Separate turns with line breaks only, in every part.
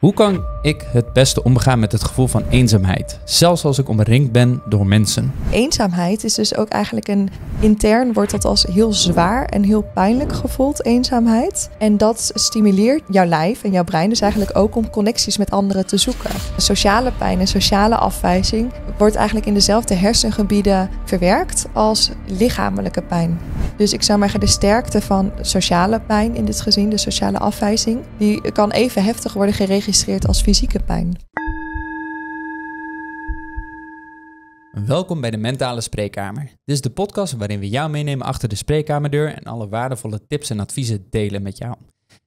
Hoe kan ik het beste omgaan met het gevoel van eenzaamheid, zelfs als ik omringd ben door mensen.
Eenzaamheid is dus ook eigenlijk een intern wordt dat als heel zwaar en heel pijnlijk gevoeld eenzaamheid en dat stimuleert jouw lijf en jouw brein dus eigenlijk ook om connecties met anderen te zoeken. Sociale pijn en sociale afwijzing wordt eigenlijk in dezelfde hersengebieden verwerkt als lichamelijke pijn. Dus ik zou maar zeggen de sterkte van sociale pijn in dit gezin, de sociale afwijzing, die kan even heftig worden geregistreerd als fysieke pijn.
Welkom bij de Mentale Spreekkamer. Dit is de podcast waarin we jou meenemen achter de spreekkamerdeur en alle waardevolle tips en adviezen delen met jou.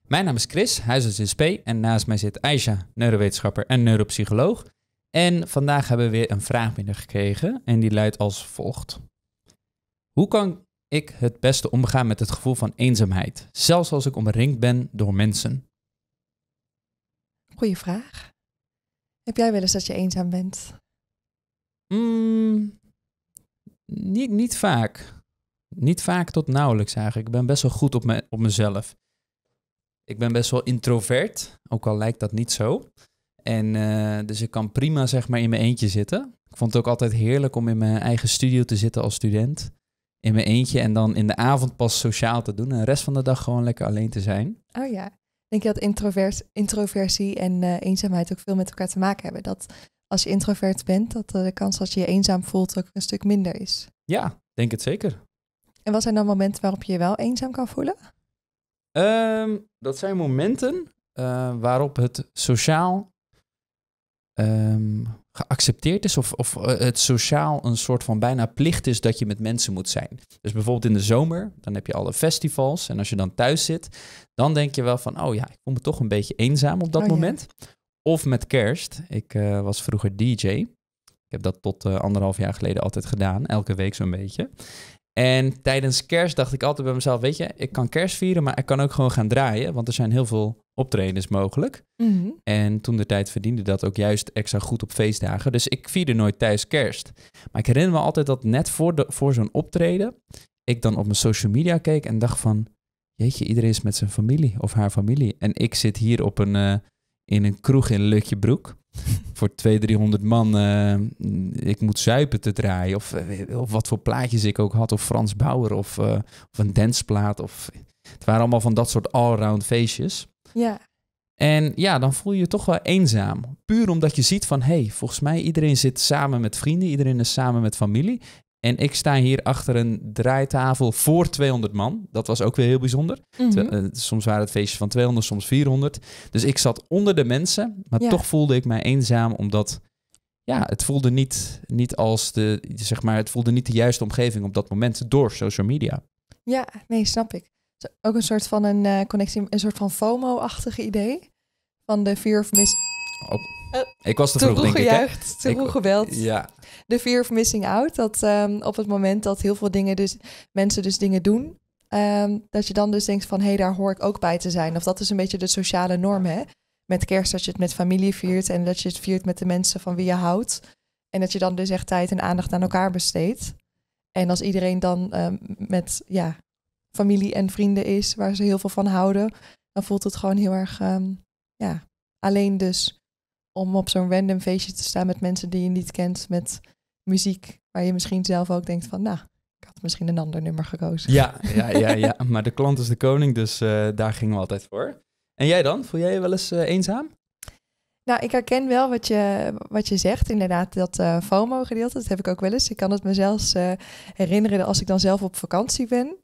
Mijn naam is Chris, huisarts in SP en naast mij zit Aisha, neurowetenschapper en neuropsycholoog. En vandaag hebben we weer een vraag binnengekregen en die luidt als volgt. Hoe kan ik het beste omgaan met het gevoel van eenzaamheid, zelfs als ik omringd ben door mensen?
Goeie vraag. Heb jij wel eens dat je eenzaam bent? Mm,
niet, niet vaak. Niet vaak tot nauwelijks eigenlijk. Ik ben best wel goed op, me, op mezelf. Ik ben best wel introvert, ook al lijkt dat niet zo. En eh, dus ik kan prima zeg maar in mijn eentje zitten. Ik vond het ook altijd heerlijk om in mijn eigen studio te zitten als student. In mijn eentje en dan in de avond pas sociaal te doen. En de rest van de dag gewoon lekker alleen te zijn.
Oh ja denk je dat introvers, introversie en eh, eenzaamheid ook veel met elkaar te maken hebben. Dat als je introvert bent, dat eh, de kans dat je je eenzaam voelt ook een stuk minder is.
Ja, denk het zeker.
En wat zijn dan momenten waarop je je wel eenzaam kan voelen?
Ehm, dat zijn momenten eh, waarop het sociaal ehm, geaccepteerd is of, of eh, het sociaal een soort van bijna plicht is dat je met mensen moet zijn. Dus bijvoorbeeld in de zomer, dan heb je alle festivals en als je dan thuis zit, dan denk je wel van, oh ja, ik voel me toch een beetje eenzaam op dat oh moment. Of met kerst, ik eh, was vroeger DJ. Ik heb dat tot eh, anderhalf jaar geleden altijd gedaan, elke week zo'n beetje. En tijdens kerst dacht ik altijd bij mezelf, weet je, ik kan kerst vieren, maar ik kan ook gewoon gaan draaien, want er zijn heel veel optreden is mogelijk. Mhm. En toen de tijd verdiende dat ook juist extra goed op feestdagen. Dus ik vierde nooit thuis kerst. Maar ik herinner me altijd dat net voor, voor zo'n optreden, ik dan op mijn social media keek en dacht van, jeetje, iedereen is met zijn familie of haar familie. En ik zit hier op een, uh, in een kroeg in Lutjebroek voor 200, 300 man eh, ik moet zuipen te draaien. Of, eh, of wat voor plaatjes ik ook had. Of Frans Bauer of, of een dansplaat. Of, het waren allemaal van dat soort allround feestjes. Ja. En ja, dan voel je je toch wel eenzaam. Puur omdat je ziet van, hé, hey, volgens mij iedereen zit samen met vrienden, iedereen is samen met familie. En ik sta hier achter een draaitafel voor 200 man. Dat was ook weer heel bijzonder. Mhm. Eh, soms waren het feestjes van 200, soms 400. Dus ik zat onder de mensen, maar toch voelde ik mij eenzaam omdat ja, het voelde niet, niet als de, zeg maar, het voelde niet de juiste omgeving op dat moment door social media.
Ja, nee, snap ik. Ook een soort van een uh, connectie, een soort van FOMO-achtig idee. Van de fear of miss...
Oh. oh. ik was te vroeg, te vroeg denk gejuicht, ik. Hè? Te vroeg gebeld. Ja.
De fear of missing out. Dat ehm, op het moment dat heel veel dingen dus, mensen dus dingen doen... Ehm, dat je dan dus denkt van... hé, hey, daar hoor ik ook bij te zijn. Of dat is een beetje de sociale norm, hè? Met kerst dat je het met familie viert... en dat je het viert met de mensen van wie je houdt. En dat je dan dus echt tijd en aandacht aan elkaar besteedt. En als iedereen dan ehm, met ja, familie en vrienden is, waar ze heel veel van houden, dan voelt het gewoon heel erg ehm, ja, alleen dus om op zo'n random feestje te staan met mensen die je niet kent, met muziek waar je misschien zelf ook denkt van, nou, ik had misschien een ander nummer gekozen. Ja, ja, ja, ja.
maar de klant is de koning, dus eh, daar gingen we altijd voor. En jij dan? Voel jij je wel eens eh, eenzaam?
Nou, ik herken wel wat je, wat je zegt. Inderdaad, dat uh, FOMO-gedeelte, dat heb ik ook wel eens. Ik kan het mezelf uh, herinneren als ik dan zelf op vakantie ben.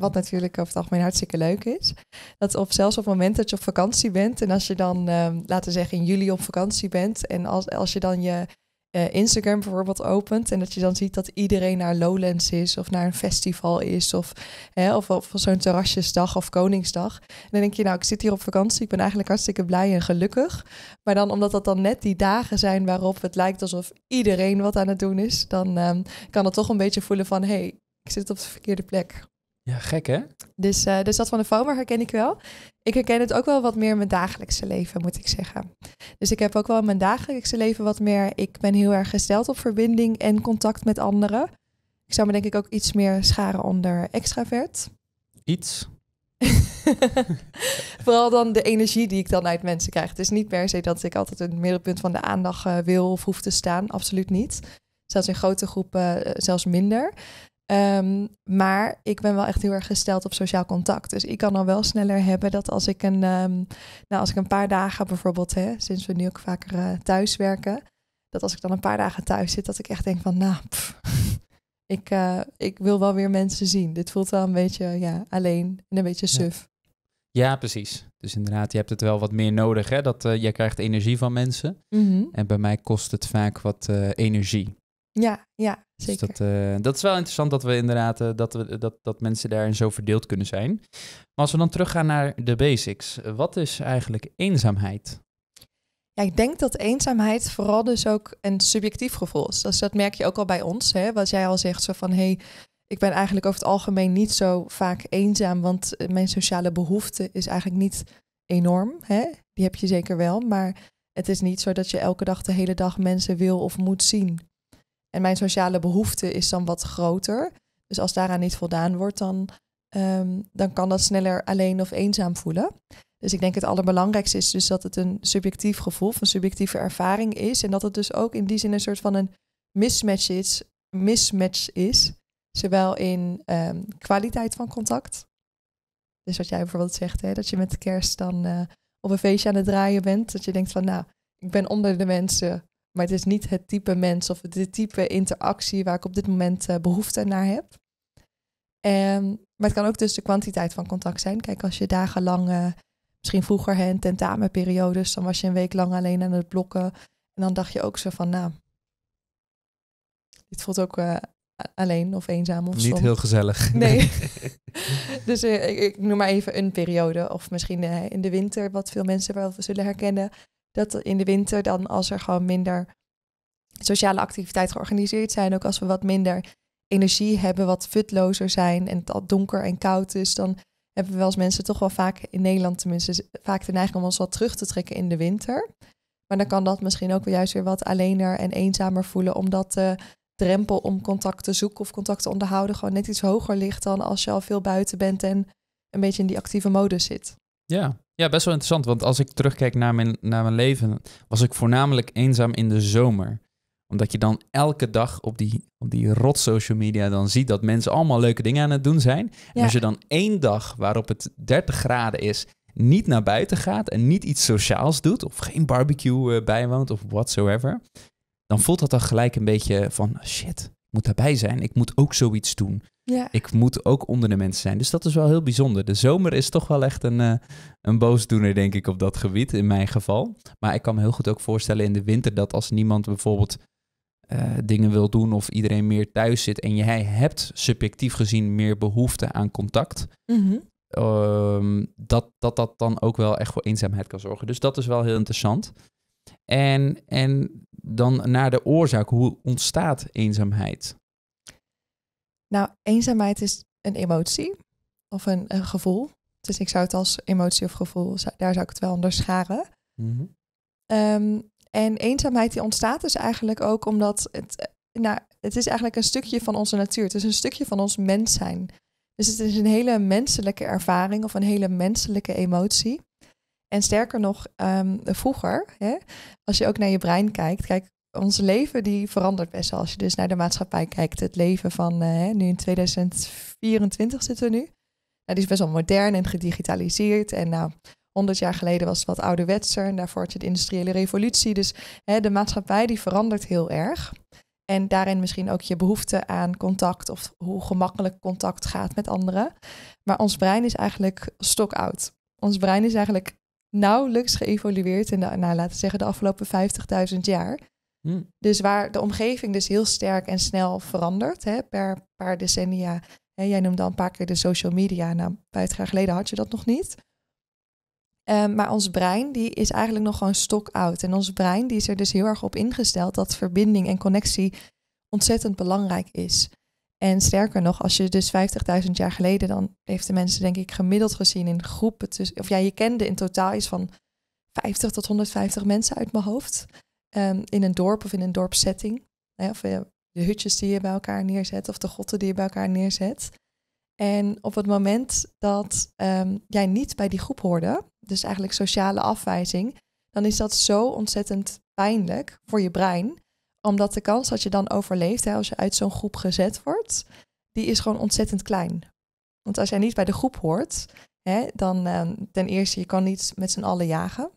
Wat natuurlijk over het algemeen hartstikke leuk is. Dat of zelfs op het moment dat je op vakantie bent en als je dan, ehm, laten we zeggen, in juli op vakantie bent en als, als je dan je eh, Instagram bijvoorbeeld opent en dat je dan ziet dat iedereen naar Lowlands is of naar een festival is of, hè, of, of zo'n terrasjesdag of Koningsdag. dan denk je, nou, ik zit hier op vakantie, ik ben eigenlijk hartstikke blij en gelukkig. Maar dan omdat dat dan net die dagen zijn waarop het lijkt alsof iedereen wat aan het doen is, dan ehm, kan het toch een beetje voelen van, hé, hey, ik zit op de verkeerde plek. Ja, gek hè? Dus, uh, dus dat van de FOMO herken ik wel. Ik herken het ook wel wat meer in mijn dagelijkse leven, moet ik zeggen. Dus ik heb ook wel in mijn dagelijkse leven wat meer... Ik ben heel erg gesteld op verbinding en contact met anderen. Ik zou me denk ik ook iets meer scharen onder extravert. Iets? Vooral dan de energie die ik dan uit mensen krijg. Het is niet per se dat ik altijd een middelpunt van de aandacht eh, wil of hoef te staan. Absoluut niet. Zelfs in grote groepen eh, zelfs minder. Ehm, maar ik ben wel echt heel erg gesteld op sociaal contact. Dus ik kan al wel sneller hebben dat als ik een, ehm, nou, als ik een paar dagen bijvoorbeeld, hè, sinds we nu ook vaker thuiswerken, eh, thuis werken, dat als ik dan een paar dagen thuis zit, dat ik echt denk van, nou, ik, eh, ik wil wel weer mensen zien. Dit voelt wel een beetje ja, alleen en een beetje suf.
Ja. precies. Dus inderdaad, je hebt het wel wat meer nodig. Hè? Dat, eh, jij krijgt energie van mensen. Mhm. En bij mij kost het vaak wat energie.
Ja, ja, dus zeker. dat,
eh, dat is wel interessant dat we inderdaad eh, dat, we, dat, dat mensen daarin zo verdeeld kunnen zijn. Maar als we dan teruggaan naar de basics, wat is eigenlijk eenzaamheid?
Ja, ik denk dat eenzaamheid vooral dus ook een subjectief gevoel is. dat merk je ook al bij ons, hè? wat jij al zegt, zo van hey, ik ben eigenlijk over het algemeen niet zo vaak eenzaam, want eh, mijn sociale behoefte is eigenlijk niet enorm. Hè? Die heb je zeker wel, maar het is niet zo dat je elke dag de hele dag mensen wil of moet zien. En mijn sociale behoefte is dan wat groter. Dus als daaraan niet voldaan wordt, dan, ehm, dan kan dat sneller alleen of eenzaam voelen. Dus ik denk het allerbelangrijkste is dus dat het een subjectief gevoel, of een subjectieve ervaring is. En dat het dus ook in die zin een soort van een mismatch is. Mismatch is zowel in ehm, kwaliteit van contact. Dus wat jij bijvoorbeeld zegt, hè, dat je met de kerst dan eh, op een feestje aan het draaien bent. Dat je denkt van, nou, ik ben onder de mensen maar het is niet het type mens of het type interactie waar ik op dit moment eh, behoefte naar heb. Ehm, maar het kan ook dus de kwantiteit van contact zijn. Kijk, als je dagenlang, uh, misschien vroeger hè, tentamenperiodes, dan was je een week lang alleen aan het blokken. En dan dacht je ook zo van, nou, dit voelt ook eh, alleen of eenzaam of Niet heel gezellig. Nee. dus ik, noem maar even een periode. Of misschien in de winter, wat veel mensen wel zullen herkennen dat in de winter dan als er gewoon minder sociale activiteit georganiseerd zijn, ook als we wat minder energie hebben, wat futlozer zijn en het al donker en koud is, dan hebben we als mensen toch wel vaak in Nederland tenminste vaak de neiging om ons wat terug te trekken in de winter. Maar dan kan dat misschien ook wel juist weer wat alleener en eenzamer voelen, omdat de drempel om contact te zoeken of contact te onderhouden gewoon net iets hoger ligt dan als je al veel buiten bent en een beetje in die actieve modus zit.
Ja, ja, best wel interessant. Want als ik terugkijk naar mijn, naar mijn leven, was ik voornamelijk eenzaam in de zomer. Omdat je dan elke dag op die, op die rot social media dan ziet dat mensen allemaal leuke dingen aan het doen zijn. En als je dan één dag waarop het 30 graden is, niet naar buiten gaat en niet iets sociaals doet, of geen barbecue eh, bijwoont of whatsoever, dan voelt dat dan gelijk een beetje van shit moet daarbij zijn. Ik moet ook zoiets doen. Ja. Ik moet ook onder de mensen zijn. Dus dat is wel heel bijzonder. De zomer is toch wel echt een, eh, een boosdoener, denk ik, op dat gebied, in mijn geval. Maar ik kan me heel goed ook voorstellen in de winter dat als niemand bijvoorbeeld eh, dingen wil doen of iedereen meer thuis zit en jij hebt subjectief gezien meer behoefte aan contact, mhm. ehm, dat, dat dat dan ook wel echt voor eenzaamheid kan zorgen. Dus dat is wel heel interessant. En, en dan naar de oorzaak. Hoe ontstaat eenzaamheid?
Nou, eenzaamheid is een emotie of een, een gevoel. Dus ik zou het als emotie of gevoel, daar zou ik het wel onder scharen. Mhm. Ehm, en eenzaamheid die ontstaat dus eigenlijk ook omdat het, eh, nou, het is eigenlijk een stukje van onze natuur. Het is een stukje van ons mens zijn. Dus het is een hele menselijke ervaring of een hele menselijke emotie. En sterker nog, ehm, vroeger, hè, als je ook naar je brein kijkt, kijk, ons leven die verandert best wel. Als je dus naar de maatschappij kijkt, het leven van eh, nu in 2024 zitten we nu. dat nou, die is best wel modern en gedigitaliseerd. En nou, 100 jaar geleden was het wat ouderwetser. En daarvoor had je de industriële revolutie. Dus hè, de maatschappij die verandert heel erg. En daarin misschien ook je behoefte aan contact of hoe gemakkelijk contact gaat met anderen. Maar ons brein is eigenlijk stokoud. Ons brein is eigenlijk nauwelijks geëvolueerd in de, nou, laten zeggen, de afgelopen 50.000 jaar. Hm. Dus waar de omgeving dus heel sterk en snel verandert hè, per paar decennia. Hè, jij noemde al een paar keer de social media. Nou, vijftig jaar geleden had je dat nog niet. Ehm, maar ons brein die is eigenlijk nog gewoon out. En ons brein die is er dus heel erg op ingesteld dat verbinding en connectie ontzettend belangrijk is. En sterker nog, als je dus 50.000 jaar geleden, dan heeft de mensen denk ik gemiddeld gezien in groepen tussen, of ja, je kende in totaal iets van 50 tot 150 mensen uit mijn hoofd. Ehm, in een dorp of in een dorpsetting. of eh, de hutjes die je bij elkaar neerzet of de gotten die je bij elkaar neerzet. En op het moment dat ehm, jij niet bij die groep hoorde, dus eigenlijk sociale afwijzing, dan is dat zo ontzettend pijnlijk voor je brein omdat de kans dat je dan overleeft, hè, als je uit zo'n groep gezet wordt, die is gewoon ontzettend klein. Want als jij niet bij de groep hoort, hè, dan uh, ten eerste, je kan niet met z'n allen jagen.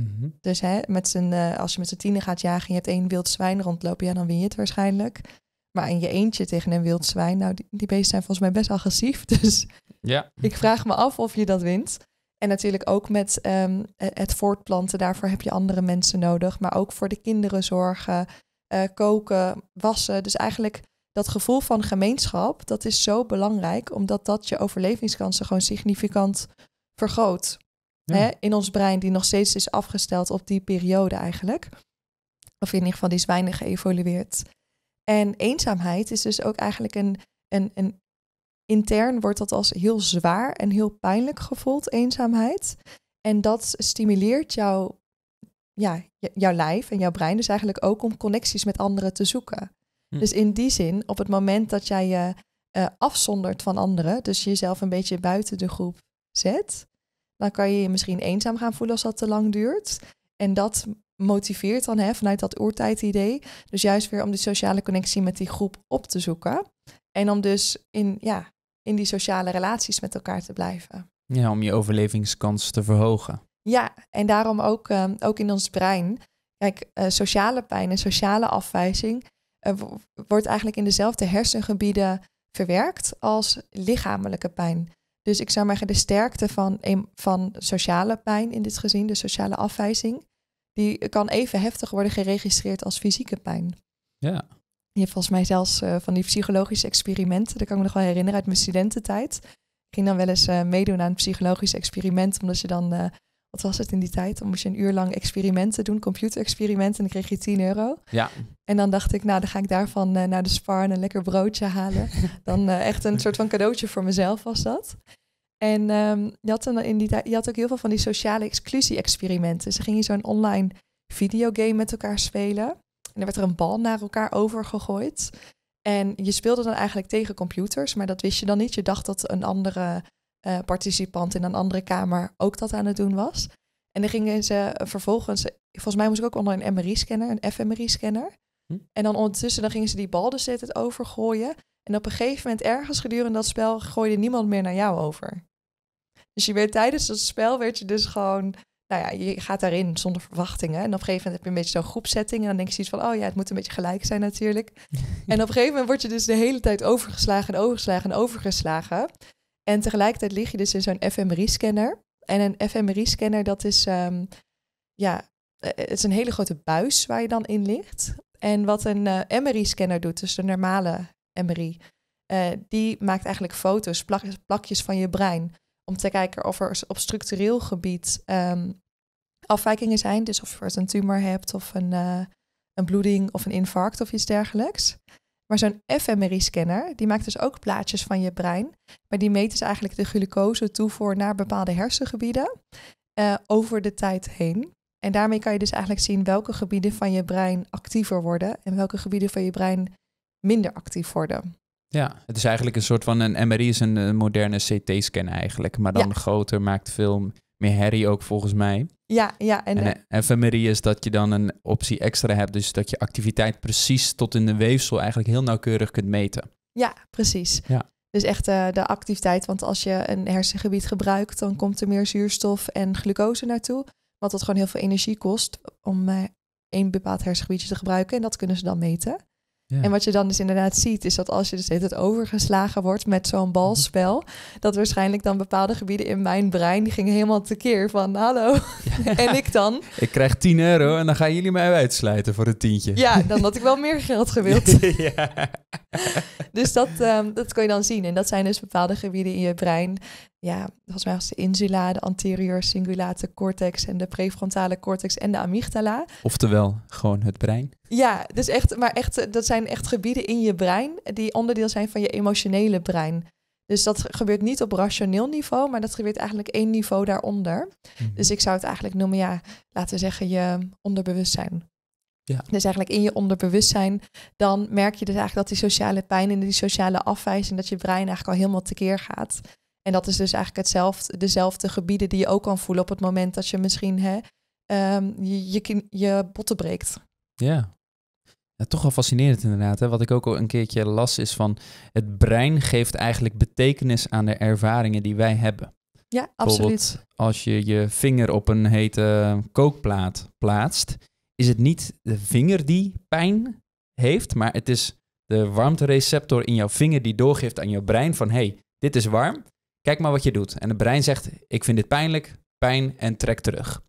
Mhm. Dus hè, met z'n, eh, als je met z'n tienen gaat jagen en je hebt één wild zwijn rondlopen, ja, dan win je het waarschijnlijk. Maar in je eentje tegen een wild zwijn, nou, die, beesten zijn volgens mij best agressief. Dus ja. ik vraag me af of je dat wint. En natuurlijk ook met ehm, het voortplanten, daarvoor heb je andere mensen nodig. Maar ook voor de kinderen zorgen. Eh, koken, wassen. Dus eigenlijk dat gevoel van gemeenschap, dat is zo belangrijk, omdat dat je overlevingskansen gewoon significant vergroot. Hè? In ons brein, die nog steeds is afgesteld op die periode eigenlijk. Of in ieder geval, die is weinig geëvolueerd. En eenzaamheid is dus ook eigenlijk een, een, een intern wordt dat als heel zwaar en heel pijnlijk gevoeld, eenzaamheid. En dat stimuleert jouw ja, jouw lijf en jouw brein is dus eigenlijk ook om connecties met anderen te zoeken. Hm. Dus in die zin, op het moment dat jij je eh, afzondert van anderen, dus jezelf een beetje buiten de groep zet, dan kan je je misschien eenzaam gaan voelen als dat te lang duurt. En dat motiveert dan hè, vanuit dat oertijdidee, dus juist weer om die sociale connectie met die groep op te zoeken. En om dus in, ja, in die sociale relaties met elkaar te blijven.
Ja, om je overlevingskans te verhogen.
Ja, en daarom ook, ehm, ook in ons brein. Kijk, eh, sociale pijn en sociale afwijzing eh, wordt eigenlijk in dezelfde hersengebieden verwerkt als lichamelijke pijn. Dus ik zou maar zeggen, de sterkte van, van sociale pijn in dit gezin, de sociale afwijzing, die kan even heftig worden geregistreerd als fysieke pijn. Ja. Je volgens mij zelfs eh, van die psychologische experimenten, dat kan ik me nog wel herinneren uit mijn studententijd. Ik ging dan wel eens meedoen aan een psychologisch experiment, omdat je dan wat was het in die tijd? Dan moest je een uur lang experimenten doen, computerexperimenten. En dan kreeg je 10 euro. Ja. En dan dacht ik, nou, dan ga ik daarvan eh, naar de spar en een lekker broodje halen. dan eh, echt een soort van cadeautje voor mezelf was dat. En ehm, je, had dan in die tijd, je had ook heel veel van die sociale exclusie-experimenten. Dus gingen ging je zo'n online videogame met elkaar spelen. En er werd er een bal naar elkaar over gegooid. En je speelde dan eigenlijk tegen computers, maar dat wist je dan niet. Je dacht dat een andere eh, participant in een andere kamer ook dat aan het doen was. En dan gingen ze vervolgens, volgens mij moest ik ook onder een MRI-scanner, een fMRI-scanner. Hm? En dan ondertussen dan gingen ze die bal dus het overgooien. En op een gegeven moment, ergens gedurende dat spel, gooide niemand meer naar jou over. Dus je werd tijdens dat spel, werd je dus gewoon, nou ja, je gaat daarin zonder verwachtingen. En op een gegeven moment heb je een beetje zo'n groepsetting. En dan denk je zoiets van, oh ja, het moet een beetje gelijk zijn natuurlijk. en op een gegeven moment word je dus de hele tijd overgeslagen en overgeslagen en overgeslagen. En tegelijkertijd lig je dus in zo'n fMRI-scanner. En een fMRI-scanner, dat is, ehm, ja, eh, eh, het is een hele grote buis waar je dan in ligt. En wat een uh, eh, MRI-scanner doet, dus de normale MRI, die maakt eigenlijk foto's, plakjes van je brein. Om te kijken of er op structureel gebied ehm, afwijkingen zijn. Dus of je een tumor hebt of een, een bloeding of een infarct of iets dergelijks. Maar zo'n fMRI-scanner, die maakt dus ook plaatjes van je brein. Maar die meet dus eigenlijk de glucose toevoer naar bepaalde hersengebieden eh, over de tijd heen. En daarmee kan je dus eigenlijk zien welke gebieden van je brein actiever worden en welke gebieden van je brein minder actief worden.
Ja, het is eigenlijk een soort van een MRI is een, moderne CT-scan eigenlijk, maar dan groter, maakt veel meer herrie ook volgens mij. Ja, ja. En, en efemerie eh, is dat je dan een optie extra hebt. Dus dat je activiteit precies tot in de weefsel eigenlijk heel nauwkeurig kunt meten.
Ja, precies. Ja. Dus echt eh, de activiteit. Want als je een hersengebied gebruikt, dan komt er meer zuurstof en glucose naartoe. Wat dat gewoon heel veel energie kost om uh, één bepaald hersengebiedje te gebruiken. En dat kunnen ze dan meten. En wat je dan dus inderdaad ziet, is dat als je dus het overgeslagen wordt met zo'n balspel, dat waarschijnlijk dan bepaalde gebieden in mijn brein die gingen helemaal tekeer van hallo. en ik dan.
Ik krijg 10 euro en dan gaan jullie mij uitsluiten voor het tientje. Ja, dan had ik wel
meer geld gewild. dus dat, um, dat kun je dan zien. En dat zijn dus bepaalde gebieden in je brein. Ja, volgens mij als de insula, de anterior cingulate cortex en de prefrontale cortex en de amygdala.
Oftewel, gewoon het brein.
Ja, dus echt, maar echt, eh, dat zijn echt gebieden in je brein die onderdeel zijn van je emotionele brein. Dus dat gebeurt niet op rationeel niveau, maar dat gebeurt eigenlijk één niveau daaronder. Mhm. Dus ik zou het eigenlijk noemen, ja, laten we zeggen, je onderbewustzijn. Ja. Dus eigenlijk in je onderbewustzijn, dan merk je dus eigenlijk dat die sociale pijn en die sociale afwijzing, dat je brein eigenlijk al helemaal tekeer gaat. En dat is dus eigenlijk hetzelfde, dezelfde gebieden die je ook kan voelen op het moment dat je misschien hè, ehm, je, je, je botten breekt.
Ja. Ja, toch wel fascinerend inderdaad. Hè? Wat ik ook al een keertje las is van het brein geeft eigenlijk betekenis aan de ervaringen die wij hebben. Ja, absoluut. Als je je vinger op een hete kookplaat plaatst, is het niet de vinger die pijn heeft, maar het is de warmtereceptor in jouw vinger die doorgeeft aan jouw brein van hey, dit is warm, kijk maar wat je doet. En het brein zegt, ik vind dit pijnlijk, pijn en trek terug.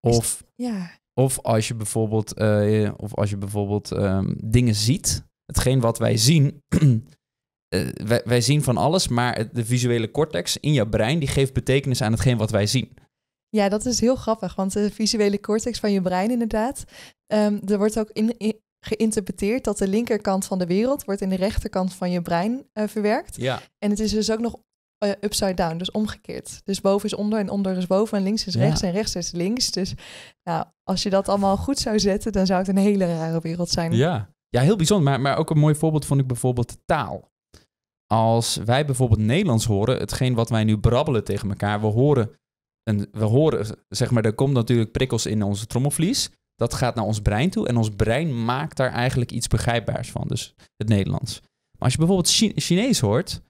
Of ja. Of als je bijvoorbeeld, eh, of als je bijvoorbeeld ehm, dingen ziet. Hetgeen wat wij zien. Eh, wij, wij, zien van alles, maar de visuele cortex in jouw brein die geeft betekenis aan hetgeen wat wij zien.
Ja, dat is heel grappig, want de visuele cortex van je brein inderdaad, um, er wordt ook in, geïnterpreteerd dat de linkerkant van de wereld wordt in de rechterkant van je brein eh, verwerkt. Ja. En het is dus ook nog Oh upside down, dus omgekeerd. Dus boven is onder en onder is boven en links is rechts en rechts is links. Dus nou, als je dat allemaal goed zou zetten, dan zou het een hele rare wereld zijn. Ja,
ja heel bijzonder. Maar, maar ook een mooi voorbeeld vond ik bijvoorbeeld de taal. Als wij bijvoorbeeld Nederlands horen, hetgeen wat wij nu brabbelen tegen elkaar, we horen, een, we horen zeg maar, er komt natuurlijk prikkels in onze trommelvlies. Dat gaat naar ons brein toe en ons brein maakt daar eigenlijk iets begrijpbaars van, dus het Nederlands. Maar als je bijvoorbeeld Chinees hoort,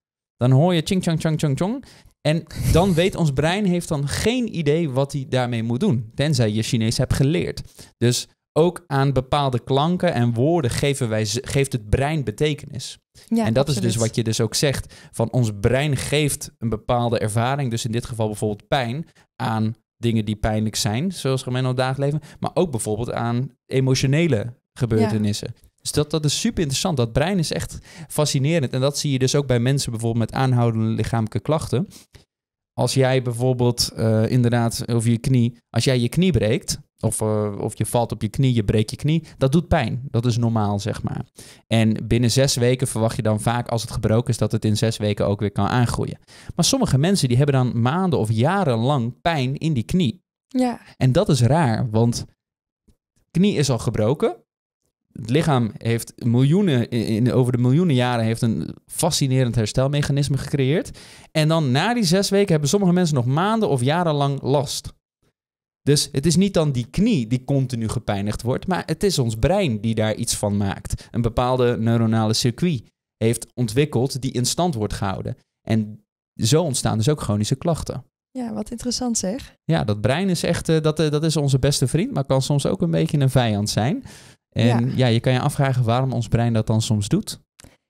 dan hoor je ching chang chang chang chong. En dan weet ons brein heeft dan geen idee wat hij daarmee moet doen. Tenzij je Chinees hebt geleerd. Dus ook aan bepaalde klanken en woorden geven wij, geeft het brein betekenis. en dat is dus wat je dus ook zegt. Van ons brein geeft een bepaalde ervaring, dus in dit geval bijvoorbeeld pijn, aan dingen die pijnlijk zijn, zoals gemeen op dagelijks leven. Maar ook bijvoorbeeld aan emotionele gebeurtenissen. Dus dat, dat is super interessant. Dat brein is echt fascinerend. En dat zie je dus ook bij mensen bijvoorbeeld met aanhoudende lichamelijke klachten. Als jij bijvoorbeeld eh, inderdaad over je knie, als jij je knie breekt, of, eh, of je valt op je knie, je breekt je knie, dat doet pijn. Dat is normaal, zeg maar. En binnen zes weken verwacht je dan vaak, als het gebroken is, dat het in zes weken ook weer kan aangroeien. Maar sommige mensen die hebben dan maanden of jarenlang pijn in die knie. Ja. En dat is raar, want knie is al gebroken, het lichaam heeft miljoenen, in, over de miljoenen jaren heeft een fascinerend herstelmechanisme gecreëerd. En dan na die zes weken hebben sommige mensen nog maanden of jarenlang last. Dus het is niet dan die knie die continu gepijnigd wordt, maar het is ons brein die daar iets van maakt. Een bepaalde neuronale circuit heeft ontwikkeld die in stand wordt gehouden. En zo ontstaan dus ook chronische klachten.
Ja, wat interessant zeg.
Ja, dat brein is echt, eh, dat, eh, dat is onze beste vriend, maar kan soms ook een beetje een vijand zijn. En ja. je kan je afvragen waarom ons brein dat dan soms doet.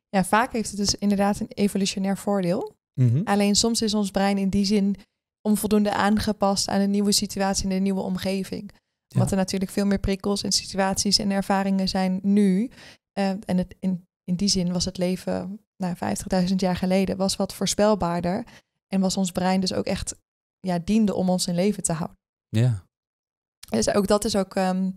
Ja, vaak heeft het dus inderdaad een evolutionair voordeel. Mhm. Alleen soms is ons brein in die zin onvoldoende aangepast aan een nieuwe situatie in een nieuwe omgeving. Ja. er natuurlijk veel meer prikkels en situaties en ervaringen zijn nu. Eh, en het, in, in die zin was het leven nou, 50.000 jaar geleden was wat voorspelbaarder. En was ons brein dus ook echt ja, diende om ons in leven te houden. Ja. Dus ook dat is ook ehm,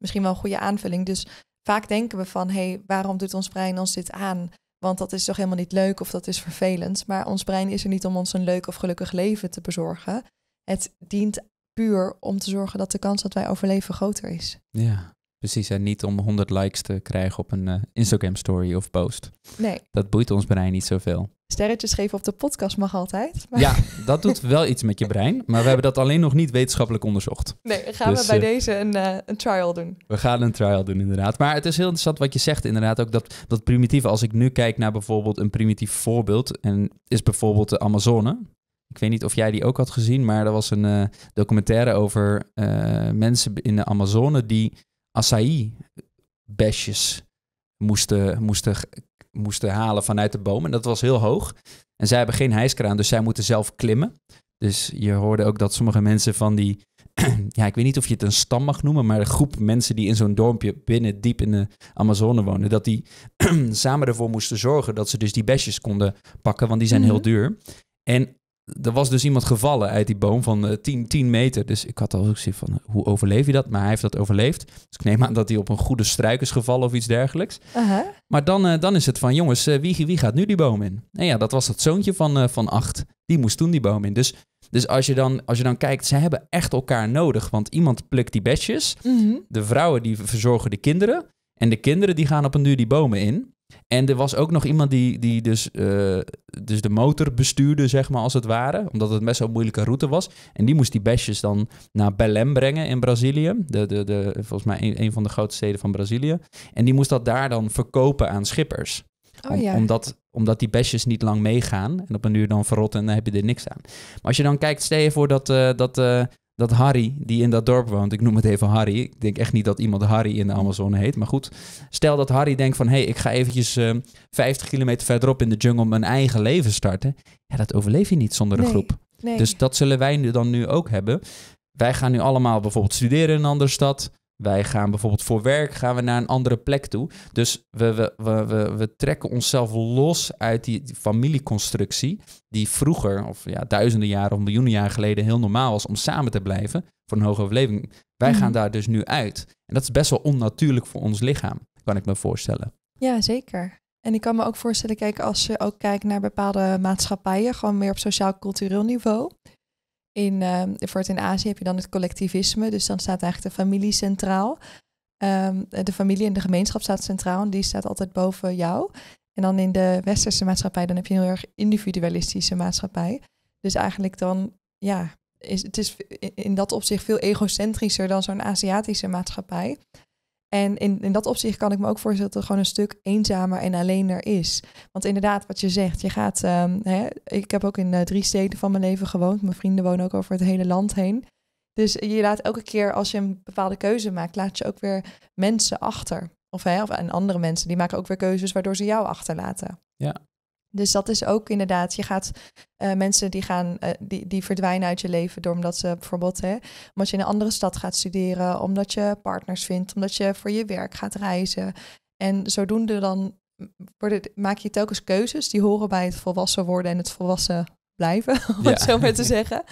misschien wel een goede aanvulling. Dus vaak denken we van, hé, hey, waarom doet ons brein ons dit aan? Want dat is toch helemaal niet leuk of dat is vervelend. Maar ons brein is er niet om ons een leuk of gelukkig leven te bezorgen. Het dient puur om te zorgen dat de kans dat wij overleven groter is.
Ja, Precies, en niet om 100 likes te krijgen op een eh, Instagram story of post. Nee. Dat boeit ons brein niet zoveel.
Sterretjes geven op de podcast mag altijd. Ja,
dat doet wel iets met je brein, maar we hebben dat alleen nog niet wetenschappelijk onderzocht. Nee, gaan we dus, bij eh,
deze een, eh, een, trial doen.
We gaan een trial doen, inderdaad. Maar het is heel interessant wat je zegt, inderdaad, ook dat, dat primitieve. Als ik nu kijk naar bijvoorbeeld een primitief voorbeeld, en is bijvoorbeeld de Amazone. Ik weet niet of jij die ook had gezien, maar er was een documentaire over mensen in de Amazone die acai besjes moesten, moesten, moesten halen vanuit de boom. En dat was heel hoog. En zij hebben geen hijskraan, dus zij moeten zelf klimmen. Dus je hoorde ook dat sommige mensen van die ja, ik weet niet of je het een stam mag noemen, maar de groep mensen die in zo'n dorpje binnen diep in de Amazone wonen, dat die samen ervoor moesten zorgen dat ze dus die besjes konden pakken, want die zijn mhm. heel duur. En er was dus iemand gevallen uit die boom van 10, eh, 10 meter. Dus ik had al ook zoiets van, eh, hoe overleef je dat? Maar hij heeft dat overleefd. Dus ik neem aan dat hij op een goede struik is gevallen of iets dergelijks. Uh-huh. Maar dan, eh, dan is het van, jongens, wie, wie gaat nu die boom in? En ja, dat was dat zoontje van, van acht. Die moest toen die boom in. Dus, dus als, je dan, als je dan kijkt, ze hebben echt elkaar nodig. Want iemand plukt die bedjes, mhm. De vrouwen die verzorgen de kinderen. En de kinderen die gaan op een duur die bomen in. En er was ook nog iemand die, die dus, eh, dus de motor bestuurde, zeg maar, als het ware. Omdat het best wel een moeilijke route was. En die moest die besjes dan naar Belém brengen in Brazilië. De, de, de, volgens mij een, een van de grote steden van Brazilië. En die moest dat daar dan verkopen aan schippers. Oh ja. omdat, omdat die besjes niet lang meegaan en op een uur dan verrotten en dan heb je er niks aan. Maar als je dan kijkt, stel je voor dat, eh, dat eh, dat Harry, die in dat dorp woont, ik noem het even Harry. Ik denk echt niet dat iemand Harry in de Amazone heet. Maar goed, stel dat Harry denkt van... hé, hey, ik ga eventjes uh, ehm, 50 kilometer verderop in de jungle mijn eigen leven starten. Ja, dat overleef je niet zonder een groep. Dus dat zullen wij nu dan nu ook hebben. Wij gaan nu allemaal bijvoorbeeld studeren in een andere stad. Wij gaan bijvoorbeeld voor werk gaan we naar een andere plek toe. Dus we, we, we, we, trekken onszelf los uit die, familieconstructie. Die vroeger, of ja, duizenden jaren of miljoenen jaren geleden heel normaal was om samen te blijven voor een hoge overleving. Wij mhm. gaan daar dus nu uit. En dat is best wel onnatuurlijk voor ons lichaam, kan ik me voorstellen.
Ja, zeker. En ik kan me ook voorstellen, kijk, als je ook kijkt naar bepaalde maatschappijen, gewoon meer op sociaal-cultureel niveau. In, ehm, voor het in Azië heb je dan het collectivisme, dus dan staat eigenlijk de familie centraal. Ehm, de familie en de gemeenschap staat centraal en die staat altijd boven jou. En dan in de westerse maatschappij, dan heb je een heel erg individualistische maatschappij. Dus eigenlijk dan, ja, is, het is in dat opzicht veel egocentrischer dan zo'n Aziatische maatschappij. En in, in dat opzicht kan ik me ook voorstellen dat er gewoon een stuk eenzamer en alleener is. Want inderdaad, wat je zegt, je gaat. Ehm, hè, ik heb ook in eh, drie steden van mijn leven gewoond. Mijn vrienden wonen ook over het hele land heen. Dus je laat elke keer als je een bepaalde keuze maakt, laat je ook weer mensen achter. Of, hè, of en andere mensen die maken ook weer keuzes waardoor ze jou achterlaten. Ja, dus dat is ook inderdaad, je gaat eh, mensen die, gaan, eh, die, die verdwijnen uit je leven door omdat ze bijvoorbeeld, hè, omdat je in een andere stad gaat studeren, omdat je partners vindt, omdat je voor je werk gaat reizen. En zodoende dan worden, maak je telkens keuzes die horen bij het volwassen worden en het volwassen blijven, om het zo maar te zeggen.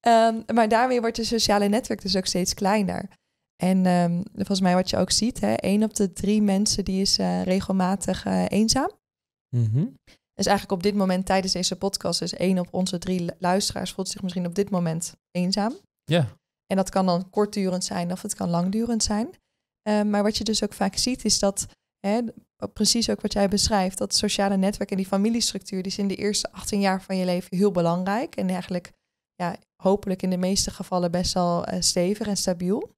Ehm, maar daarmee wordt je sociale netwerk dus ook steeds kleiner. En ehm, volgens mij wat je ook ziet, hè, één op de drie mensen die is eh, regelmatig eenzaam. Mm dus eigenlijk op dit moment tijdens deze podcast is één op onze drie luisteraars voelt zich misschien op dit moment eenzaam. Ja. En dat kan dan kortdurend zijn of het kan langdurend zijn. Ehm, maar wat je dus ook vaak ziet is dat, hè, precies ook wat jij beschrijft, dat sociale netwerk en die familiestructuur, die is in de eerste 18 jaar van je leven heel belangrijk. En eigenlijk ja, hopelijk in de meeste gevallen best wel eh, stevig en stabiel.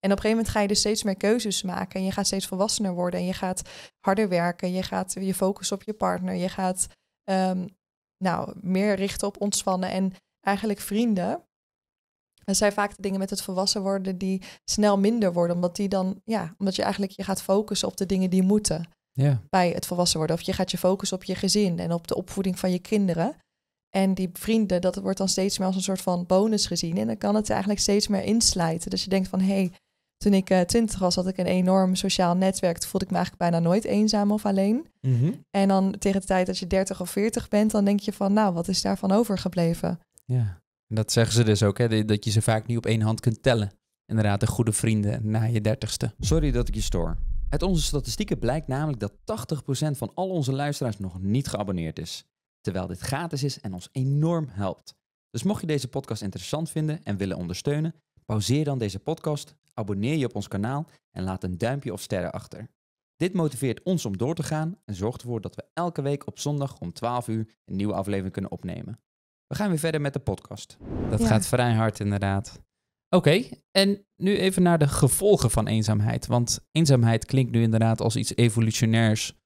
En op een gegeven moment ga je dus steeds meer keuzes maken. En je gaat steeds volwassener worden. En je gaat harder werken. Je gaat je focussen op je partner. Je gaat ehm, nou, meer richten op ontspannen. En eigenlijk vrienden. Dat zijn vaak de dingen met het volwassen worden die snel minder worden. Omdat, die dan, ja, omdat je eigenlijk je gaat focussen op de dingen die moeten. Bij het volwassen worden. Of je gaat je focussen op je gezin en op de opvoeding van je kinderen. En die vrienden, dat wordt dan steeds meer als een soort van bonus gezien. En dan kan het eigenlijk steeds meer inslijten. Dus je denkt van, hé, hey, toen ik uh, twintig was, had ik een enorm sociaal netwerk. Toen voelde ik me eigenlijk bijna nooit eenzaam of alleen. Mhm. En dan tegen de tijd dat je dertig of veertig bent, dan denk je van, nou, wat is daarvan overgebleven? Ja,
dat zeggen ze dus ook, hè, dat je ze vaak niet op één hand kunt tellen. Inderdaad, de goede vrienden na je dertigste. Sorry dat ik je stoor. Uit onze statistieken blijkt namelijk dat 80% van al onze luisteraars nog niet geabonneerd is. Terwijl dit gratis is en ons enorm helpt. Dus mocht je deze podcast interessant vinden en willen ondersteunen, Pauzeer dan deze podcast, abonneer je op ons kanaal en laat een duimpje of sterren achter. Dit motiveert ons om door te gaan en zorgt ervoor dat we elke week op zondag om 12 uur een nieuwe aflevering kunnen opnemen. We gaan weer verder met de podcast. Dat gaat vrij hard inderdaad. Oké, en nu even naar de gevolgen van eenzaamheid. Want eenzaamheid klinkt nu inderdaad als iets evolutionairs.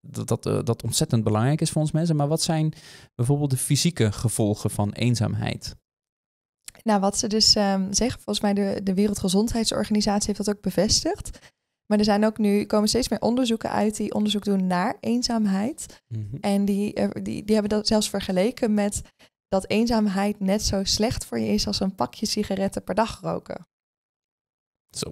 Dat, dat, eh, dat ontzettend belangrijk is voor ons mensen. Maar wat zijn bijvoorbeeld de fysieke gevolgen van eenzaamheid?
Nou, wat ze dus um, zeggen, volgens mij de, de Wereldgezondheidsorganisatie heeft dat ook bevestigd. Maar er zijn ook nu, komen steeds meer onderzoeken uit die onderzoek doen naar eenzaamheid. Mhm. En die, eh, die, die hebben dat zelfs vergeleken met dat eenzaamheid net zo slecht voor je is als een pakje sigaretten per dag roken. Zo.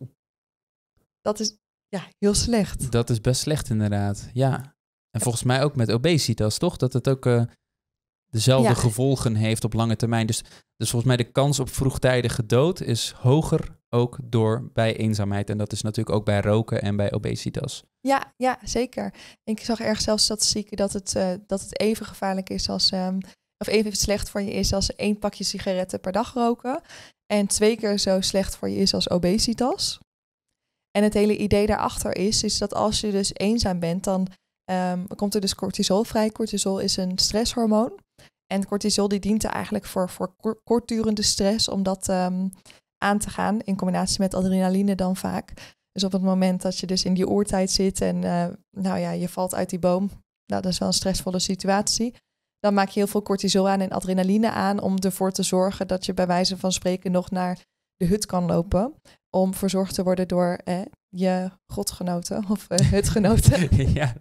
Dat is ja, heel slecht.
Dat is best slecht inderdaad, ja. En volgens mij ook met obesitas, toch? Dat het ook eh, dezelfde gevolgen heeft op lange termijn. Dus, dus volgens mij de kans op vroegtijdige dood is hoger ook door bij eenzaamheid. En dat is natuurlijk ook bij roken en bij obesitas.
Ja, ja zeker. Ik zag ergens zelfs statistieken dat het, eh, dat het even gevaarlijk is als... Ehm, of even slecht voor je is als één pakje sigaretten per dag roken. En twee keer zo slecht voor je is als obesitas. En het hele idee daarachter is, is dat als je dus eenzaam bent, dan ehm, komt er dus cortisol vrij. Cortisol is een stresshormoon. En cortisol die dient er eigenlijk voor, voor kortdurende stress, om dat ehm, aan te gaan, in combinatie met adrenaline dan vaak. Dus op het moment dat je dus in die oertijd zit en eh, nou ja, je valt uit die boom, nou, dat is wel een stressvolle situatie. Dan maak je heel veel cortisol aan en adrenaline aan om ervoor te zorgen dat je bij wijze van spreken nog naar de hut kan lopen. Om verzorgd te worden door eh, je godgenoten of uh, hutgenoten. ja,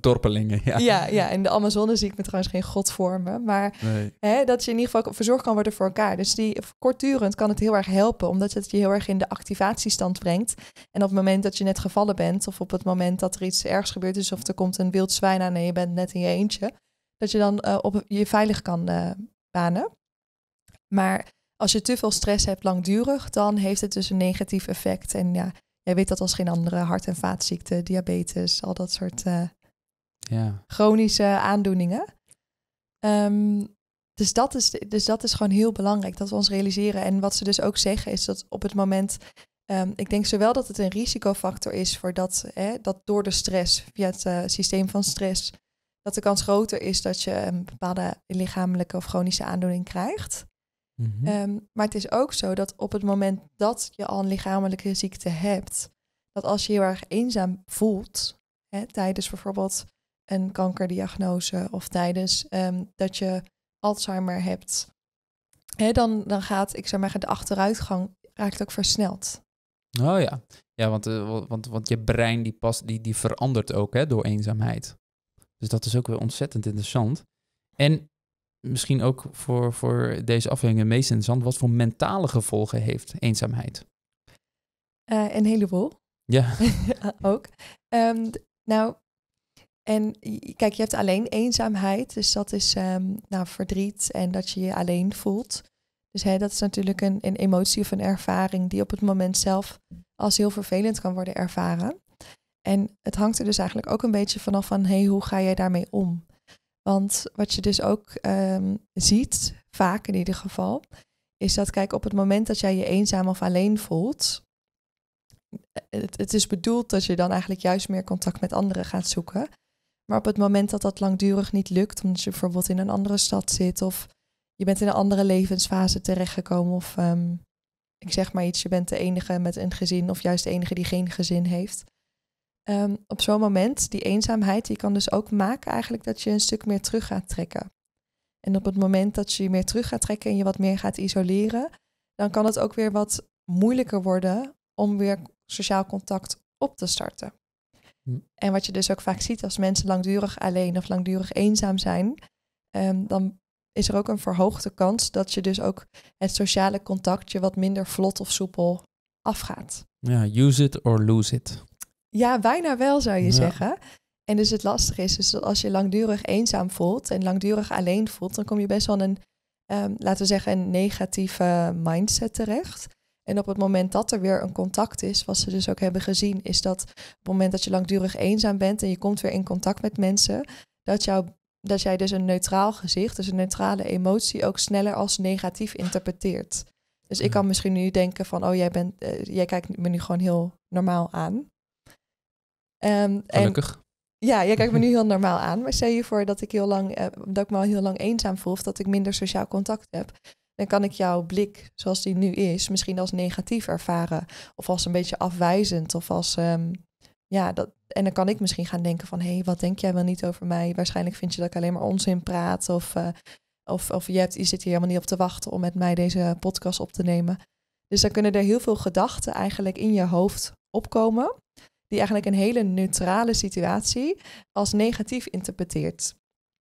dorpelingen. Ja. ja.
ja, in de Amazone zie ik me trouwens geen god vormen. Maar hè, dat je in ieder geval verzorgd kan worden voor elkaar. Dus die kortdurend kan het heel erg helpen, omdat het je heel erg in de activatiestand brengt. En op het moment dat je net gevallen bent, of op het moment dat er iets ergs gebeurd is, of er komt een wild zwijn aan en je bent net in je eentje, dat je dan eh, op, je veilig kan eh, banen. Maar als je te veel stress hebt langdurig, dan heeft het dus een negatief effect. En ja, je weet dat als geen andere, hart- en vaatziekten, diabetes, al dat soort eh, ja. chronische aandoeningen. Ehm, dus, dat is, dus dat is gewoon heel belangrijk, dat we ons realiseren. En wat ze dus ook zeggen is dat op het moment, ehm, ik denk zowel dat het een risicofactor is voor dat, hè, dat door de stress, via het eh, systeem van stress, dat de kans groter is dat je een bepaalde lichamelijke of chronische aandoening krijgt. Mhm. Ehm, maar het is ook zo dat op het moment dat je al een lichamelijke ziekte hebt, dat als je heel erg eenzaam voelt, hè, tijdens bijvoorbeeld een kankerdiagnose of tijdens ehm, dat je Alzheimer hebt, hè, dan, dan gaat, ik zou zeggen, de achteruitgang raakt ook versneld.
Oh ja, ja want, eh, want, want je brein die, past, die, die verandert ook hè, door eenzaamheid. Dus dat is ook weer ontzettend interessant. En misschien ook voor, voor deze aflevering het meest interessant, wat voor mentale gevolgen heeft eenzaamheid?
Eh, een heleboel. Ja. Eh, ook. Ehm, nou, en kijk, je hebt alleen eenzaamheid, dus dat is ehm, nou, verdriet en dat je je alleen voelt. Dus hè, dat is natuurlijk een, een emotie of een ervaring die op het moment zelf als heel vervelend kan worden ervaren. En het hangt er dus eigenlijk ook een beetje vanaf van, hé, hey, hoe ga jij daarmee om? Want wat je dus ook ehm, ziet, vaak in ieder geval, is dat kijk, op het moment dat jij je eenzaam of alleen voelt, eh, het, is bedoeld dat je dan eigenlijk juist meer contact met anderen gaat zoeken. Maar op het moment dat dat langdurig niet lukt, omdat je bijvoorbeeld in een andere stad zit of je bent in een andere levensfase terechtgekomen of ehm, ik zeg maar iets, je bent de enige met een gezin of juist de enige die geen gezin heeft, Ehm, op zo'n moment, die eenzaamheid, die kan dus ook maken eigenlijk dat je een stuk meer terug gaat trekken. En op het moment dat je je meer terug gaat trekken en je wat meer gaat isoleren, dan kan het ook weer wat moeilijker worden om weer sociaal contact op te starten. Hm. En wat je dus ook vaak ziet als mensen langdurig alleen of langdurig eenzaam zijn, ehm, dan is er ook een verhoogde kans dat je dus ook het sociale contact je wat minder vlot of soepel afgaat.
Ja, use it or lose it.
Ja, bijna wel zou je zeggen. En dus het lastige is, dus dat als je langdurig eenzaam voelt en langdurig alleen voelt, dan kom je best wel een, ehm, laten we zeggen, een negatieve mindset terecht. En op het moment dat er weer een contact is, wat ze dus ook hebben gezien, is dat op het moment dat je langdurig eenzaam bent en je komt weer in contact met mensen, dat, jou, dat jij dus een neutraal gezicht, dus een neutrale emotie ook sneller als negatief interpreteert. Dus ik kan misschien nu denken van, oh jij, bent, eh, jij kijkt me nu gewoon heel normaal aan. Ehm, Gelukkig. ja, jij kijkt me nu heel normaal aan. Maar stel je voor dat ik, heel lang, eh, dat ik me al heel lang eenzaam voel of dat ik minder sociaal contact heb. Dan kan ik jouw blik, zoals die nu is, misschien als negatief ervaren. Of als een beetje afwijzend. Of als, ehm, ja, dat, en dan kan ik misschien gaan denken van... hé, hey, wat denk jij wel niet over mij? Waarschijnlijk vind je dat ik alleen maar onzin praat. Of, eh, of, of je zit hier helemaal niet op te wachten om met mij deze podcast op te nemen. Dus dan kunnen er heel veel gedachten eigenlijk in je hoofd opkomen die eigenlijk een hele neutrale situatie als negatief interpreteert.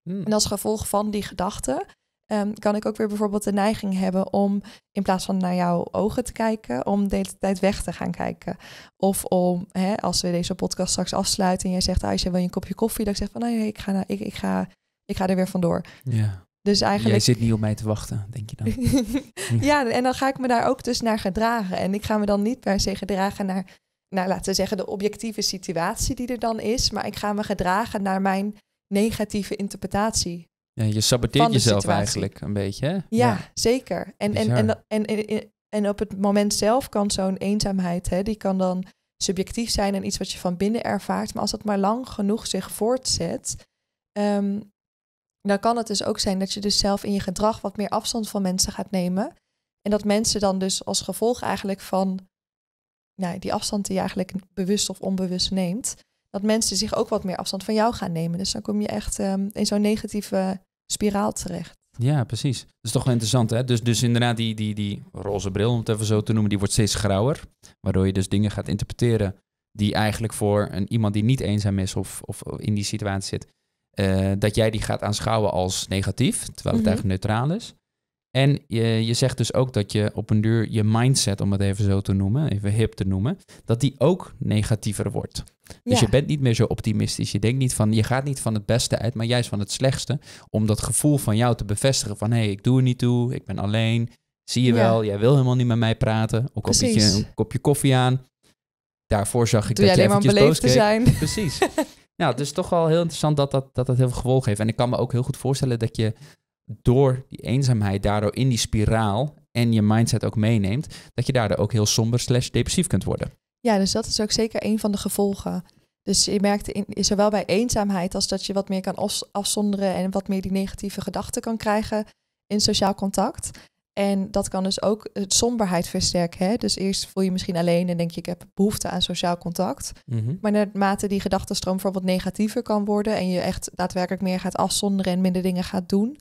Hmm. En als gevolg van die gedachte ehm, kan ik ook weer bijvoorbeeld de neiging hebben om in plaats van naar jouw ogen te kijken, om de hele tijd weg te gaan kijken. Of om, hè, als we deze podcast straks afsluiten en jij zegt, ah, je wil je een kopje koffie? Dat ik zeg van, nee, ik ga, ik, ik, ga, ik ga er weer vandoor. Ja. Dus eigenlijk... Jij zit
niet op mij te wachten, denk
je dan? ja, en dan ga ik me daar ook dus naar gedragen. En ik ga me dan niet per se gedragen naar nou laten we zeggen, de objectieve situatie die er dan is. Maar ik ga me gedragen naar mijn negatieve interpretatie.
Ja, je saboteert jezelf eigenlijk een beetje. Hè? Ja,
zeker. En, en, en, en, op het moment zelf kan zo'n eenzaamheid, hè, die kan dan subjectief zijn en iets wat je van binnen ervaart. Maar als dat maar lang genoeg zich voortzet, ehm, dan kan het dus ook zijn dat je dus zelf in je gedrag wat meer afstand van mensen gaat nemen. En dat mensen dan dus als gevolg eigenlijk van nou, die afstand die je eigenlijk bewust of onbewust neemt, dat mensen zich ook wat meer afstand van jou gaan nemen. Dus dan kom je echt ehm, in zo'n negatieve spiraal terecht.
Ja, precies. Dat is toch wel interessant, hè? Dus, dus inderdaad, die, die, die roze bril, om het even zo te noemen, die wordt steeds grauwer. Waardoor je dus dingen gaat interpreteren die eigenlijk voor een, iemand die niet eenzaam is of, of in die situatie zit, eh, dat jij die gaat aanschouwen als negatief, terwijl het mhm. eigenlijk neutraal is. En je, je zegt dus ook dat je op een duur je mindset, om het even zo te noemen, even hip te noemen, dat die ook negatiever wordt. Dus je bent niet meer zo optimistisch. Je denkt niet van, je gaat niet van het beste uit, maar juist van het slechtste. Om dat gevoel van jou te bevestigen van, hé, hey, ik doe er niet toe, ik ben alleen. Zie je wel, jij wil helemaal niet met mij praten. Ook al je een kopje koffie aan. Daarvoor zag ik doe dat je eventjes boos te zijn. Keek. Precies. nou, is toch wel heel interessant dat dat, dat, dat heel veel gevolgen heeft. En ik kan me ook heel goed voorstellen dat je door die eenzaamheid daardoor in die spiraal en je mindset ook meeneemt, dat je daardoor ook heel somber slash depressief kunt worden.
Ja, dus dat is ook zeker een van de gevolgen. Dus je merkt in, zowel bij eenzaamheid als dat je wat meer kan afzonderen en wat meer die negatieve gedachten kan krijgen in sociaal contact. En dat kan dus ook het somberheid versterken. Hè? Dus eerst voel je misschien alleen en denk je, ik heb behoefte aan sociaal contact. Mm -hmm. Maar naarmate die gedachtenstroom bijvoorbeeld negatiever kan worden en je echt daadwerkelijk meer gaat afzonderen en minder dingen gaat doen,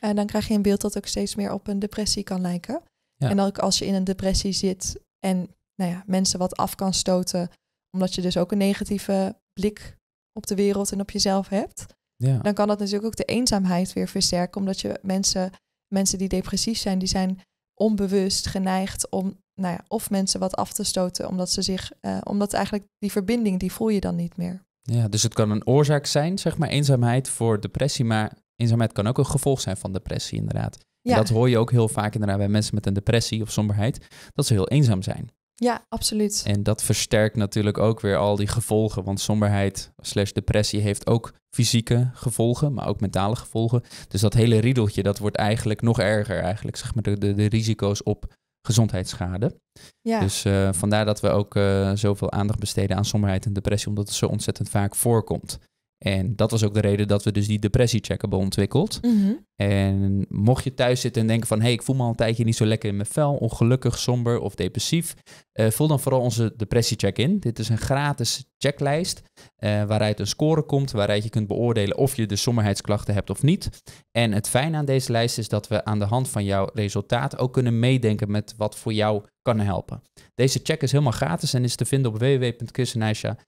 en dan krijg je een beeld dat ook steeds meer op een depressie kan lijken. En ook als je in een depressie zit en nou ja, mensen wat af kan stoten, omdat je dus ook een negatieve blik op de wereld en op jezelf hebt, ja. dan kan dat natuurlijk ook de eenzaamheid weer versterken, omdat je mensen, mensen die depressief zijn, die zijn onbewust geneigd om nou ja, of mensen wat af te stoten, omdat ze zich, eh, omdat eigenlijk die verbinding, die voel je dan niet meer.
Ja, dus het kan een oorzaak zijn, zeg maar, eenzaamheid voor depressie, maar eenzaamheid kan ook een gevolg zijn van depressie, inderdaad. Ja. dat hoor je ook heel vaak inderdaad bij mensen met een depressie of somberheid, dat ze heel eenzaam zijn. Ja, absoluut. En dat versterkt natuurlijk ook weer al die gevolgen, want somberheid slash depressie heeft ook fysieke gevolgen, maar ook mentale gevolgen. Dus dat hele riedeltje, dat wordt eigenlijk nog erger eigenlijk, zeg maar, de, de, de risico's op gezondheidsschade. Ja. Dus eh, vandaar dat we ook eh, zoveel aandacht besteden aan somberheid en depressie, omdat het zo ontzettend vaak voorkomt. En dat was ook de reden dat we dus die depressiecheck hebben ontwikkeld. Mhm. En mocht je thuis zitten en denken van... hé, hey, ik voel me al een tijdje niet zo lekker in mijn vel... ongelukkig, somber of depressief... Uh, vul dan vooral onze depressiecheck in. Dit is een gratis checklijst eh, waaruit een score komt... waaruit je kunt beoordelen of je de somberheidsklachten hebt of niet. En het fijne aan deze lijst is dat we aan de hand van jouw resultaat... ook kunnen meedenken met wat voor jou kan helpen. Deze check is helemaal gratis en is te vinden op www.christenijsja.com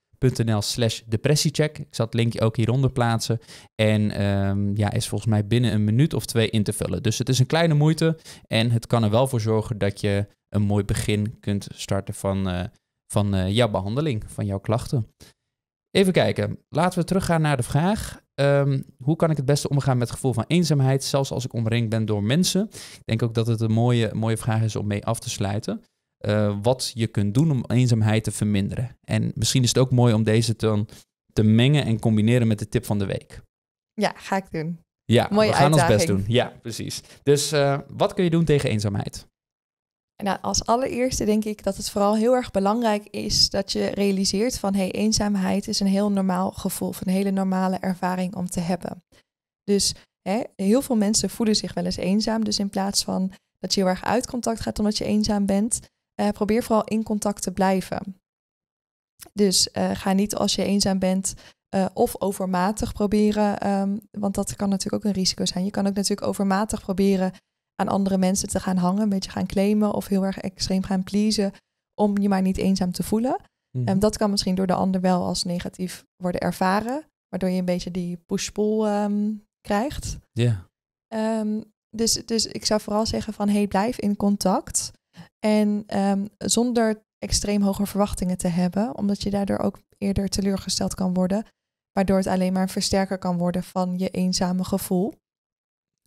slash depressiecheck. Ik zal het linkje ook hieronder plaatsen. En ehm, ja, is volgens mij binnen een minuut of twee in te vullen. Dus het is een kleine moeite en het kan er wel voor zorgen dat je een mooi begin kunt starten van, eh, van eh, jouw behandeling, van jouw klachten. Even kijken, laten we teruggaan naar de vraag. Ehm, hoe kan ik het beste omgaan met het gevoel van eenzaamheid, zelfs als ik omringd ben door mensen? Ik denk ook dat het een mooie, mooie vraag is om mee af te sluiten. Eh, wat je kunt doen om eenzaamheid te verminderen. En misschien is het ook mooi om deze dan te, mengen en combineren met de tip van de week.
Ja, ga ik doen. Ja, Mooie we gaan ons best doen.
Ja, precies. Dus eh, wat kun je doen tegen eenzaamheid?
Nou, als allereerste denk ik dat het vooral heel erg belangrijk is dat je realiseert van hey, eenzaamheid is een heel normaal gevoel, een hele normale ervaring om te hebben. Dus hè, heel veel mensen voelen zich wel eens eenzaam. Dus in plaats van dat je heel erg uit contact gaat omdat je eenzaam bent, eh, probeer vooral in contact te blijven. Dus eh, ga niet als je eenzaam bent eh, of overmatig proberen, ehm, want dat kan natuurlijk ook een risico zijn. Je kan ook natuurlijk overmatig proberen aan andere mensen te gaan hangen, een beetje gaan claimen of heel erg extreem gaan pleasen om je maar niet eenzaam te voelen. Mm. dat kan misschien door de ander wel als negatief worden ervaren, waardoor je een beetje die push-pull ehm, krijgt. Ja. dus, dus ik zou vooral zeggen van hey, blijf in contact. En ehm, zonder extreem hoge verwachtingen te hebben, omdat je daardoor ook eerder teleurgesteld kan worden, waardoor het alleen maar een versterker kan worden van je eenzame gevoel.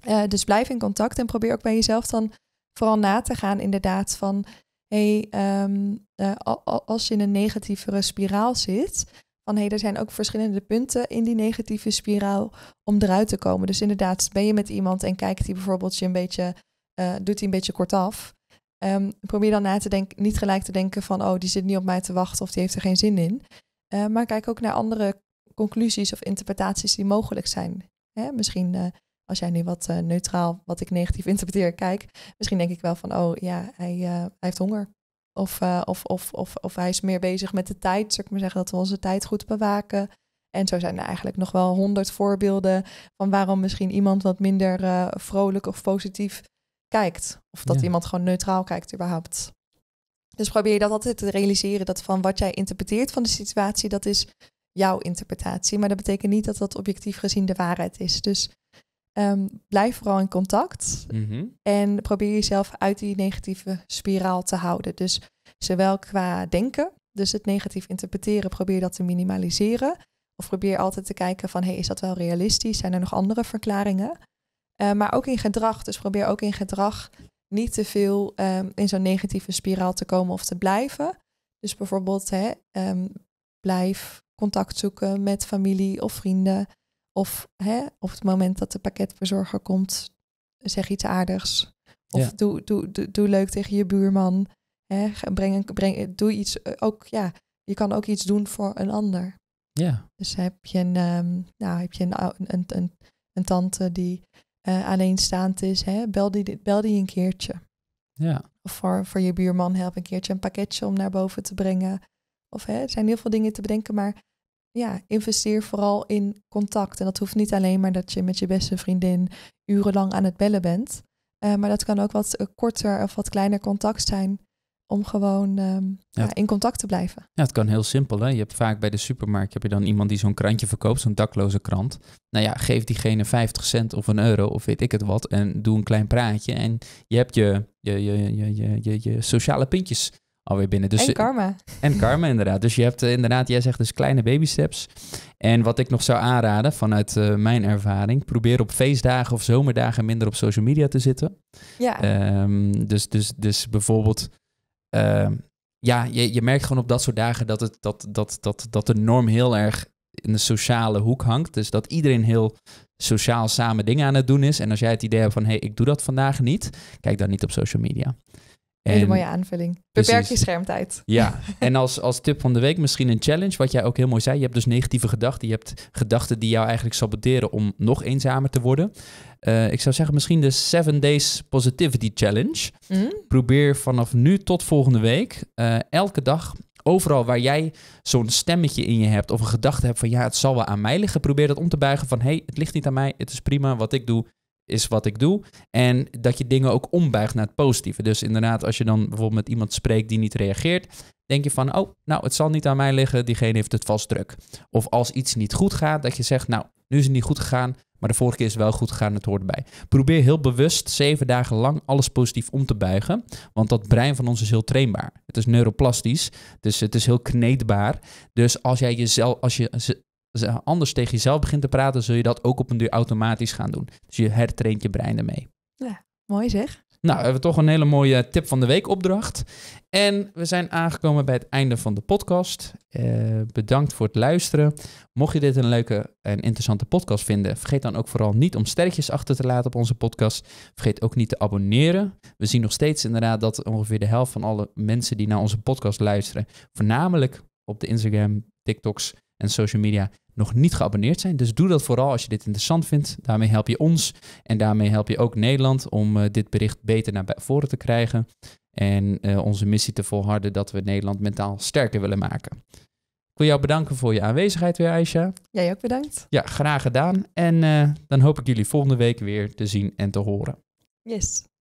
Eh, dus blijf in contact en probeer ook bij jezelf dan vooral na te gaan, inderdaad, van hey, ehm, eh, als je in een negatievere spiraal zit, van hey, er zijn ook verschillende punten in die negatieve spiraal om eruit te komen. Dus inderdaad, ben je met iemand en kijkt die bijvoorbeeld je een beetje, eh, doet hij een beetje kortaf, Ehm, probeer dan na te denken, niet gelijk te denken van, oh, die zit niet op mij te wachten of die heeft er geen zin in. Ehm, maar kijk ook naar andere conclusies of interpretaties die mogelijk zijn. Hè? Misschien eh, als jij nu wat eh, neutraal, wat ik negatief interpreteer, kijk. misschien denk ik wel van, oh ja, hij, eh, hij heeft honger. Of, of, of, of, of hij is meer bezig met de tijd, zou ik maar zeggen, dat we onze tijd goed bewaken. En zo zijn er eigenlijk nog wel honderd voorbeelden van waarom misschien iemand wat minder vrolijk of positief kijkt. Of dat iemand gewoon neutraal kijkt überhaupt. Dus probeer je dat altijd te realiseren dat van wat jij interpreteert van de situatie, dat is jouw interpretatie. Maar dat betekent niet dat dat objectief gezien de waarheid is. Dus ehm, blijf vooral in contact mhm. en probeer jezelf uit die negatieve spiraal te houden. Dus zowel qua denken, dus het negatief interpreteren, probeer dat te minimaliseren. Of probeer altijd te kijken van, hey, is dat wel realistisch? Zijn er nog andere verklaringen? Eh, maar ook in gedrag. Dus probeer ook in gedrag niet te veel ehm, in zo'n negatieve spiraal te komen of te blijven. Dus bijvoorbeeld hè, ehm, blijf contact zoeken met familie of vrienden. Of hè, op het moment dat de pakketverzorger komt, zeg iets aardigs. Of doe, doe, doe, leuk tegen je buurman. Hè, breng, breng, doe iets eh, ook, ja, je kan ook iets doen voor een ander. Ja. Dus heb je een, um, nou, heb je een, een, een, een tante die eh, alleenstaand is, hè, bel, die, bel die een keertje. Ja. Of voor, voor je buurman help een keertje een pakketje om naar boven te brengen. Of hè, er zijn heel veel dingen te bedenken, maar ja, investeer vooral in contact. En dat hoeft niet alleen maar dat je met je beste vriendin urenlang aan het bellen bent. Eh, maar dat kan ook wat eh, korter of wat kleiner contact zijn om gewoon ehm, ja, in contact te blijven.
Ja, het kan heel simpel. Hè? Je hebt vaak bij de supermarkt heb je dan iemand die zo'n krantje verkoopt, zo'n dakloze krant. Nou ja, geef diegene 50 cent of een euro of weet ik het wat en doe een klein praatje. En je hebt je, je, je, je, je, je, sociale pintjes alweer binnen. Dus, en karma. En karma, inderdaad. Dus je hebt eh, inderdaad, jij zegt dus kleine baby steps. En wat ik nog zou aanraden vanuit eh, mijn ervaring, probeer op feestdagen of zomerdagen minder op social media te zitten. Ja. Ehm, dus, dus, dus bijvoorbeeld Ehm, ja, je, je merkt gewoon op dat soort dagen dat, het, dat, dat, dat, dat de norm heel erg in de sociale hoek hangt. Dus dat iedereen heel sociaal samen dingen aan het doen is. En als jij het idee hebt van, hé, hey, ik doe dat vandaag niet, kijk dan niet op social media. Hele mooie aanvulling. Beperk je schermtijd. Ja, en als, als tip van de week misschien een challenge, wat jij ook heel mooi zei. Je hebt dus negatieve gedachten. Je hebt gedachten die jou eigenlijk saboteren om nog eenzamer te worden. Eh, ik zou zeggen misschien de 7 Days Positivity Challenge. Mhm. Probeer vanaf nu tot volgende week eh, elke dag overal waar jij zo'n stemmetje in je hebt of een gedachte hebt van ja, het zal wel aan mij liggen, probeer dat om te buigen van hé, hey, het ligt niet aan mij, het is prima wat ik doe, is wat ik doe. En dat je dingen ook ombuigt naar het positieve. Dus inderdaad, als je dan bijvoorbeeld met iemand spreekt die niet reageert, denk je van, oh, nou, het zal niet aan mij liggen, diegene heeft het vast druk. Of als iets niet goed gaat, dat je zegt, nou, nu is het niet goed gegaan, maar de vorige keer is het wel goed gegaan, het hoort erbij. Probeer heel bewust zeven dagen lang alles positief om te buigen, want dat brein van ons is heel trainbaar. Het is neuroplastisch, dus het is heel kneedbaar. Dus als jij jezelf, als je eh, anders tegen jezelf begint te praten, zul je dat ook op een duur automatisch gaan doen. Dus je hertraint je brein ermee.
Ja, mooi zeg.
Nou, we hebben toch een hele mooie tip van de week opdracht. En we zijn aangekomen bij het einde van de podcast. Eh, bedankt voor het luisteren. Mocht je dit een leuke en interessante podcast vinden, vergeet dan ook vooral niet om sterretjes achter te laten op onze podcast. Vergeet ook niet te abonneren. We zien nog steeds inderdaad dat ongeveer de helft van alle mensen die naar onze podcast luisteren, voornamelijk op de Instagram, TikToks en social media nog niet geabonneerd zijn. Dus doe dat vooral als je dit interessant vindt. Daarmee help je ons en daarmee help je ook Nederland om eh, dit bericht beter naar voren te krijgen. En eh, onze missie te volharden dat we Nederland mentaal sterker willen maken. Ik wil jou bedanken voor je aanwezigheid weer, Aisha.
Jij ook bedankt.
Ja, graag gedaan. En eh, dan hoop ik jullie volgende week weer te zien en te horen.
Yes.